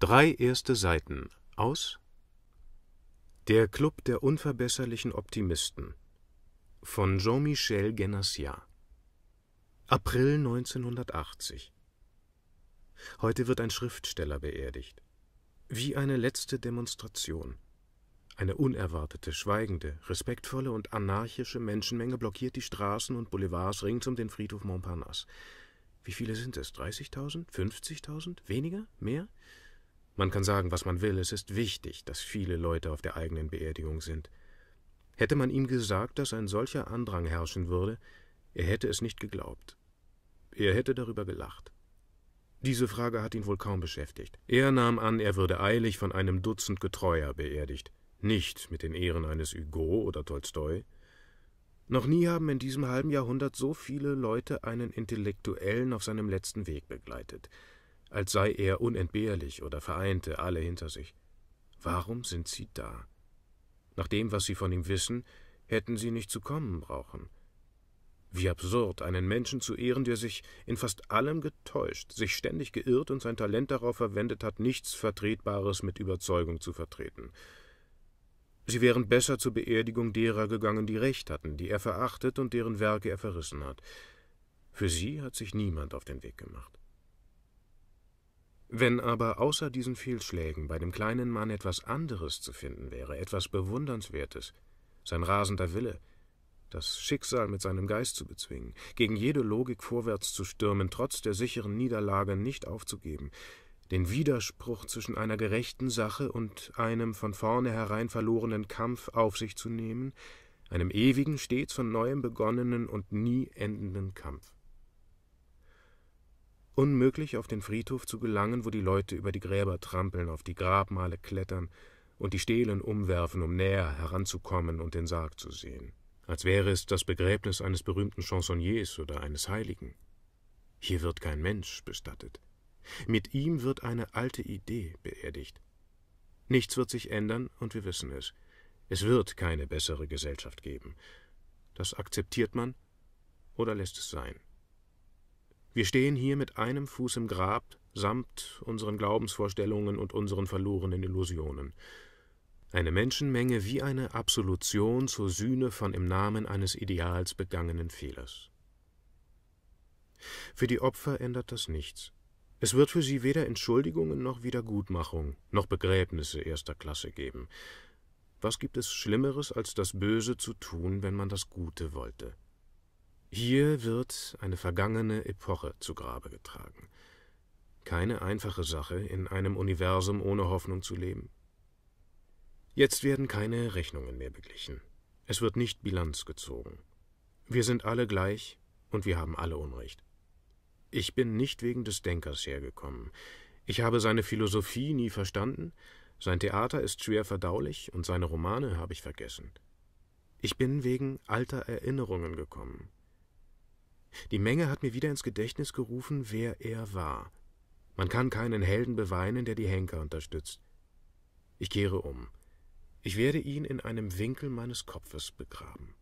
Drei erste Seiten aus Der Club der unverbesserlichen Optimisten von Jean-Michel Genassia April 1980 Heute wird ein Schriftsteller beerdigt. Wie eine letzte Demonstration. Eine unerwartete, schweigende, respektvolle und anarchische Menschenmenge blockiert die Straßen und Boulevards rings um den Friedhof Montparnasse. Wie viele sind es? 30.000? 50.000? Weniger? Mehr? Man kann sagen, was man will, es ist wichtig, dass viele Leute auf der eigenen Beerdigung sind. Hätte man ihm gesagt, dass ein solcher Andrang herrschen würde, er hätte es nicht geglaubt. Er hätte darüber gelacht. Diese Frage hat ihn wohl kaum beschäftigt. Er nahm an, er würde eilig von einem Dutzend Getreuer beerdigt, nicht mit den Ehren eines Hugo oder Tolstoi. Noch nie haben in diesem halben Jahrhundert so viele Leute einen Intellektuellen auf seinem letzten Weg begleitet als sei er unentbehrlich oder vereinte alle hinter sich. Warum sind sie da? Nach dem, was sie von ihm wissen, hätten sie nicht zu kommen brauchen. Wie absurd, einen Menschen zu ehren, der sich in fast allem getäuscht, sich ständig geirrt und sein Talent darauf verwendet hat, nichts Vertretbares mit Überzeugung zu vertreten. Sie wären besser zur Beerdigung derer gegangen, die Recht hatten, die er verachtet und deren Werke er verrissen hat. Für sie hat sich niemand auf den Weg gemacht. Wenn aber außer diesen Fehlschlägen bei dem kleinen Mann etwas anderes zu finden wäre, etwas Bewundernswertes, sein rasender Wille, das Schicksal mit seinem Geist zu bezwingen, gegen jede Logik vorwärts zu stürmen, trotz der sicheren Niederlage nicht aufzugeben, den Widerspruch zwischen einer gerechten Sache und einem von vornherein verlorenen Kampf auf sich zu nehmen, einem ewigen, stets von neuem begonnenen und nie endenden Kampf. Unmöglich, auf den Friedhof zu gelangen, wo die Leute über die Gräber trampeln, auf die Grabmale klettern und die Stelen umwerfen, um näher heranzukommen und den Sarg zu sehen, als wäre es das Begräbnis eines berühmten Chansonniers oder eines Heiligen. Hier wird kein Mensch bestattet. Mit ihm wird eine alte Idee beerdigt. Nichts wird sich ändern, und wir wissen es. Es wird keine bessere Gesellschaft geben. Das akzeptiert man oder lässt es sein. Wir stehen hier mit einem Fuß im Grab, samt unseren Glaubensvorstellungen und unseren verlorenen Illusionen. Eine Menschenmenge wie eine Absolution zur Sühne von im Namen eines Ideals begangenen Fehlers. Für die Opfer ändert das nichts. Es wird für sie weder Entschuldigungen noch Wiedergutmachung, noch Begräbnisse erster Klasse geben. Was gibt es Schlimmeres, als das Böse zu tun, wenn man das Gute wollte? Hier wird eine vergangene Epoche zu Grabe getragen. Keine einfache Sache, in einem Universum ohne Hoffnung zu leben. Jetzt werden keine Rechnungen mehr beglichen. Es wird nicht Bilanz gezogen. Wir sind alle gleich und wir haben alle Unrecht. Ich bin nicht wegen des Denkers hergekommen. Ich habe seine Philosophie nie verstanden, sein Theater ist schwer verdaulich und seine Romane habe ich vergessen. Ich bin wegen alter Erinnerungen gekommen, die Menge hat mir wieder ins Gedächtnis gerufen, wer er war. Man kann keinen Helden beweinen, der die Henker unterstützt. Ich kehre um. Ich werde ihn in einem Winkel meines Kopfes begraben.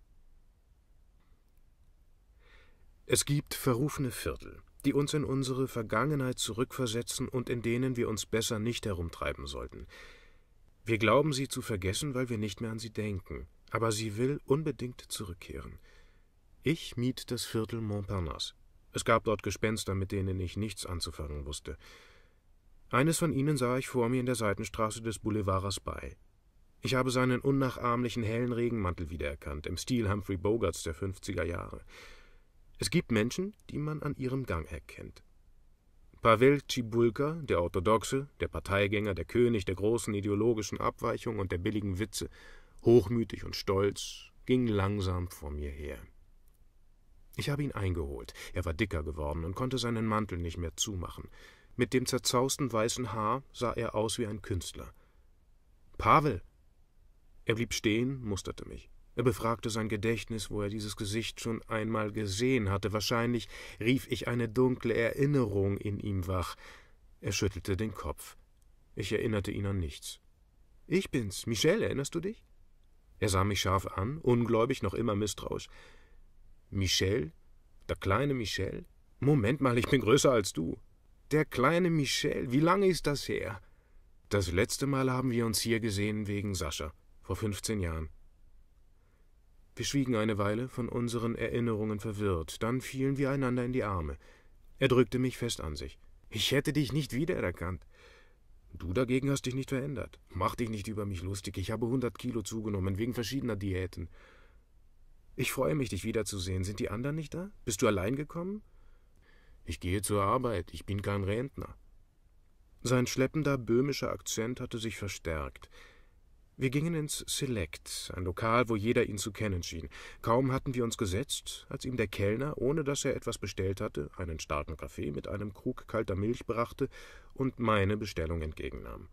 Es gibt verrufene Viertel, die uns in unsere Vergangenheit zurückversetzen und in denen wir uns besser nicht herumtreiben sollten. Wir glauben sie zu vergessen, weil wir nicht mehr an sie denken, aber sie will unbedingt zurückkehren – ich mied das Viertel Montparnasse. Es gab dort Gespenster, mit denen ich nichts anzufangen wusste. Eines von ihnen sah ich vor mir in der Seitenstraße des Boulevards bei. Ich habe seinen unnachahmlichen hellen Regenmantel wiedererkannt, im Stil Humphrey Bogarts der 50er Jahre. Es gibt Menschen, die man an ihrem Gang erkennt. Pavel Tschibulka, der Orthodoxe, der Parteigänger, der König der großen ideologischen Abweichung und der billigen Witze, hochmütig und stolz, ging langsam vor mir her. Ich habe ihn eingeholt. Er war dicker geworden und konnte seinen Mantel nicht mehr zumachen. Mit dem zerzausten weißen Haar sah er aus wie ein Künstler. Pavel! Er blieb stehen, musterte mich. Er befragte sein Gedächtnis, wo er dieses Gesicht schon einmal gesehen hatte. Wahrscheinlich rief ich eine dunkle Erinnerung in ihm wach. Er schüttelte den Kopf. Ich erinnerte ihn an nichts. Ich bin's, Michel, erinnerst du dich? Er sah mich scharf an, ungläubig, noch immer misstrauisch. Michel? Der kleine Michel? Moment mal, ich bin größer als du. Der kleine Michel, wie lange ist das her? Das letzte Mal haben wir uns hier gesehen wegen Sascha, vor 15 Jahren. Wir schwiegen eine Weile, von unseren Erinnerungen verwirrt, dann fielen wir einander in die Arme. Er drückte mich fest an sich. Ich hätte dich nicht wiedererkannt. Du dagegen hast dich nicht verändert. Mach dich nicht über mich lustig. Ich habe hundert Kilo zugenommen, wegen verschiedener Diäten. Ich freue mich, dich wiederzusehen. Sind die anderen nicht da? Bist du allein gekommen? Ich gehe zur Arbeit, ich bin kein Rentner. Sein schleppender böhmischer Akzent hatte sich verstärkt. Wir gingen ins Select, ein Lokal, wo jeder ihn zu kennen schien. Kaum hatten wir uns gesetzt, als ihm der Kellner, ohne dass er etwas bestellt hatte, einen starken Kaffee mit einem Krug kalter Milch brachte und meine Bestellung entgegennahm.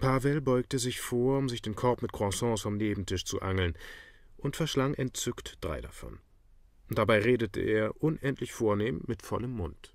Pavel beugte sich vor, um sich den Korb mit Croissants vom Nebentisch zu angeln und verschlang entzückt drei davon. Dabei redete er unendlich vornehm mit vollem Mund.